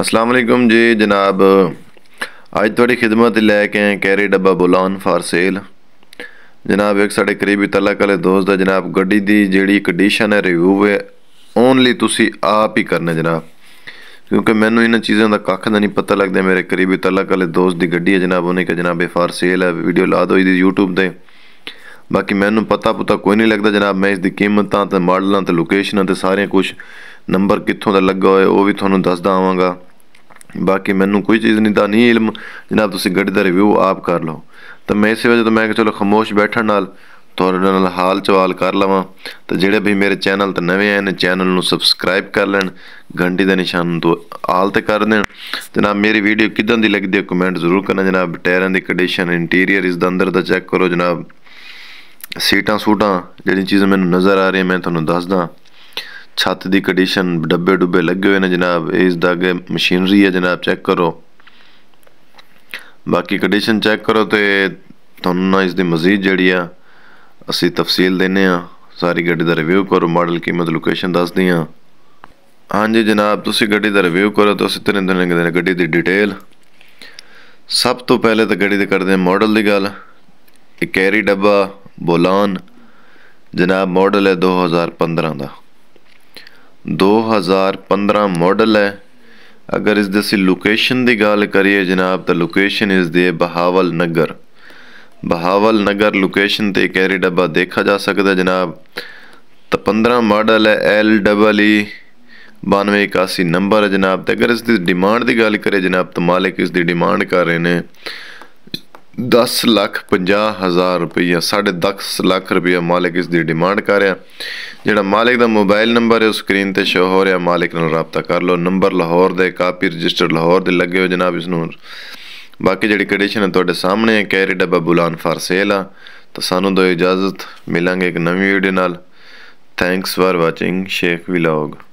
ਅਸਲਾਮ ਅਲੈਕੁਮ ਜੀ ਜਨਾਬ ਅੱਜ ਤੁਹਾਡੀ ਖਿਦਮਤ ਲੈ ਕੇ ਆਏ ਕੈਰੀ ਡੱਬਾ ਬੁਲਾਨ ਫਾਰ ਸੇਲ ਜਨਾਬ ਇੱਕ ਸਾਡੇ ਕਰੀਬੀ ਤਲਾਕ ਵਾਲੇ ਦੋਸਤ ਦਾ ਜਨਾਬ ਗੱਡੀ ਦੀ ਜਿਹੜੀ ਕੰਡੀਸ਼ਨ ਹੈ ਰਿਵਿਊ ਹੈ ਓਨਲੀ ਤੁਸੀਂ ਆਪ ਹੀ ਕਰਨਾ ਜਨਾਬ ਕਿਉਂਕਿ ਮੈਨੂੰ ਇਹਨਾਂ ਚੀਜ਼ਾਂ ਦਾ ਕੱਖ ਦਾ ਨਹੀਂ ਪਤਾ ਲੱਗਦਾ ਮੇਰੇ ਕਰੀਬੀ ਤਲਾਕ ਵਾਲੇ ਦੋਸਤ ਦੀ ਗੱਡੀ ਹੈ ਜਨਾਬ ਉਹਨੇ ਕਿ ਜਨਾਬ ਇਹ ਫਾਰ ਸੇਲ ਹੈ ਵੀਡੀਓ ਲਾ ਦਿਓ ਇਹਦੀ YouTube ਤੇ ਬਾਕੀ ਮੈਨੂੰ ਪਤਾ ਪਤਾ ਕੋਈ ਨਹੀਂ ਲੱਗਦਾ ਜਨਾਬ ਮੈਂ ਇਸ ਦੀ ਕੀਮਤਾਂ ਤੇ ਮਾਡਲਾਂ ਤੇ ਲੋਕੇਸ਼ਨਾਂ ਤੇ ਸਾਰੀਆਂ ਕੁਝ ਨੰਬਰ ਕਿੱਥੋਂ ਦਾ ਲੱਗਾ ਹੋਇਆ ਉਹ ਵੀ ਤੁਹਾਨੂੰ ਦੱਸਦਾ ਆਵਾਂਗਾ ਬਾਕੀ ਮੈਨੂੰ ਕੋਈ ਚੀਜ਼ ਨਹੀਂ ਦਾ ਨਹੀਂ ਇਲਮ ਜਨਾਬ ਤੁਸੀਂ ਗੱਡੀ ਦਾ ਰਿਵਿਊ ਆਪ ਕਰ ਲਓ ਤਾਂ ਮੈਂ ਇਸੇ ਵਜ੍ਹਾ ਤੋਂ ਮੈਂ ਕਿ ਚਲੋ ਖਮੋਸ਼ ਬੈਠਣ ਨਾਲ ਤੁਹਾਡੇ ਨਾਲ ਹਾਲ ਚਵਾਲ ਕਰ ਲਵਾਂ ਤਾਂ ਜਿਹੜੇ ਵੀ ਮੇਰੇ ਚੈਨਲ ਤੇ ਨਵੇਂ ਆਏ ਨੇ ਚੈਨਲ ਨੂੰ ਸਬਸਕ੍ਰਾਈਬ ਕਰ ਲੈਣ ਘੰਟੀ ਦਾ ਨਿਸ਼ਾਨ ਤੋਂ ਆਲ ਤੇ ਕਰ ਦੇਣ ਤੇ ਨਾ ਮੇਰੀ ਵੀਡੀਓ ਕਿਦਾਂ ਦੀ ਲੱਗਦੀ ਹੈ ਕਮੈਂਟ ਜ਼ਰੂਰ ਕਰਨਾ ਜਨਾਬ ਟਾਇਰਾਂ ਦੀ ਕੰਡੀਸ਼ਨ ਇੰਟੀਰੀਅਰ ਇਸ ਦਾ ਅੰਦਰ ਦਾ ਚੈੱਕ ਕਰੋ ਜਨਾਬ ਸੀਟਾਂ ਸੂਟਾਂ ਜਿਹੜੀ ਚੀਜ਼ ਮੈਨੂੰ ਨਜ਼ਰ ਆ ਰਹੀ ਮੈਂ ਤੁਹਾਨੂੰ ਦੱਸਦਾ ਛੱਤ ਦੀ ਕੰਡੀਸ਼ਨ ਡੱਬੇ ਡੁੱਬੇ ਲੱਗੇ ਹੋਏ ਨੇ ਜਨਾਬ ਇਸ ਦਾ ਅਗੇ ਮਸ਼ੀਨਰੀ ਹੈ ਜਨਾਬ ਚੈੱਕ ਕਰੋ ਬਾਕੀ ਕੰਡੀਸ਼ਨ ਚੈੱਕ ਕਰੋ ਤੇ ਤੁਹਾਨੂੰ ਇਸ ਦੀ ਮਜ਼ੀਦ ਜਿਹੜੀ ਆ ਅਸੀਂ ਤਫਸੀਲ ਦਿੰਨੇ ਆ ਸਾਰੀ ਗੱਡੀ ਦਾ ਰਿਵਿਊ ਕਰੋ ਮਾਡਲ ਕੀਮਤ ਲੋਕੇਸ਼ਨ ਦੱਸਦੀ ਆ ਹਾਂਜੀ ਜਨਾਬ ਤੁਸੀਂ ਗੱਡੀ ਦਾ ਰਿਵਿਊ ਕਰੋ ਤਾਂ ਅਸੀਂ ਤਿੰਨ ਦਿਨ ਗੱਡੀ ਦੀ ਡਿਟੇਲ ਸਭ ਤੋਂ ਪਹਿਲੇ ਤਾਂ ਗੱਡੀ ਦੇ ਕਰਦੇ ਮਾਡਲ ਦੀ ਗੱਲ ਇਹ ਕੈਰੀ ਡੱਬਾ ਬੋਲਾਨ ਜਨਾਬ ਮਾਡਲ ਹੈ 2015 ਦਾ 2015 ਮਾਡਲ ਹੈ ਅਗਰ ਇਸ ਦੀ ਅਸੀਂ ਲੋਕੇਸ਼ਨ ਦੀ ਗੱਲ ਕਰੀਏ ਜਨਾਬ ਤਾਂ ਲੋਕੇਸ਼ਨ ਇਸ ਦੇ ਬਹਾਵਲ ਨਗਰ ਬਹਾਵਲ ਨਗਰ ਲੋਕੇਸ਼ਨ ਤੇ ਕੈਰੀ ਡੱਬਾ ਦੇਖਿਆ ਜਾ ਸਕਦਾ ਜਨਾਬ ਤਾਂ 15 ਮਾਡਲ ਹੈ ਐਲ ਡਬਲ ਈ 9281 ਨੰਬਰ ਹੈ ਜਨਾਬ ਤੇ ਅਗਰ ਇਸ ਦੀ ਡਿਮਾਂਡ ਦੀ ਗੱਲ ਕਰੇ ਜਨਾਬ ਤਾਂ ਮਾਲਕ ਇਸ ਦੀ ਡਿਮਾਂਡ ਕਰ ਰਹੇ ਨੇ 10 ਲੱਖ 50 ਹਜ਼ਾਰ ਰੁਪਏ 10.5 ਲੱਖ ਰੁਪਏ ਮਾਲਕ ਇਸ ਦੀ ਡਿਮਾਂਡ ਕਰ ਰਿਹਾ ਜਿਹੜਾ ਮਾਲਕ ਦਾ ਮੋਬਾਈਲ ਨੰਬਰ ਹੈ ਉਸ ਸਕਰੀਨ ਤੇ ਸ਼ੋ ਹੋ ਰਿਹਾ ਮਾਲਕ ਨਾਲ رابطہ ਕਰ ਲਓ ਨੰਬਰ ਲਾਹੌਰ ਦੇ ਕਾਪੀ ਰਜਿਸਟਰ ਲਾਹੌਰ ਦੇ ਲੱਗੇ ਹੋ ਜਨਾਬ ਇਸ ਨੂੰ ਬਾਕੀ ਜਿਹੜੀ ਕੰਡੀਸ਼ਨ ਹੈ ਤੁਹਾਡੇ ਸਾਹਮਣੇ ਹੈ ਕੈਰੀ ਡੱਬਾ ਬੁਲਾਨ ਫਾਰ ਸੇਲ ਆ ਤਾਂ ਸਾਨੂੰ ਦੋ ਇਜਾਜ਼ਤ ਮਿਲਾਂਗੇ ਇੱਕ ਨਵੀਂ ਵੀਡੀਓ ਨਾਲ ਥੈਂਕਸ ਫਾਰ ਵਾਚਿੰਗ ਸ਼ੇਖ ਵਿਲਾਗ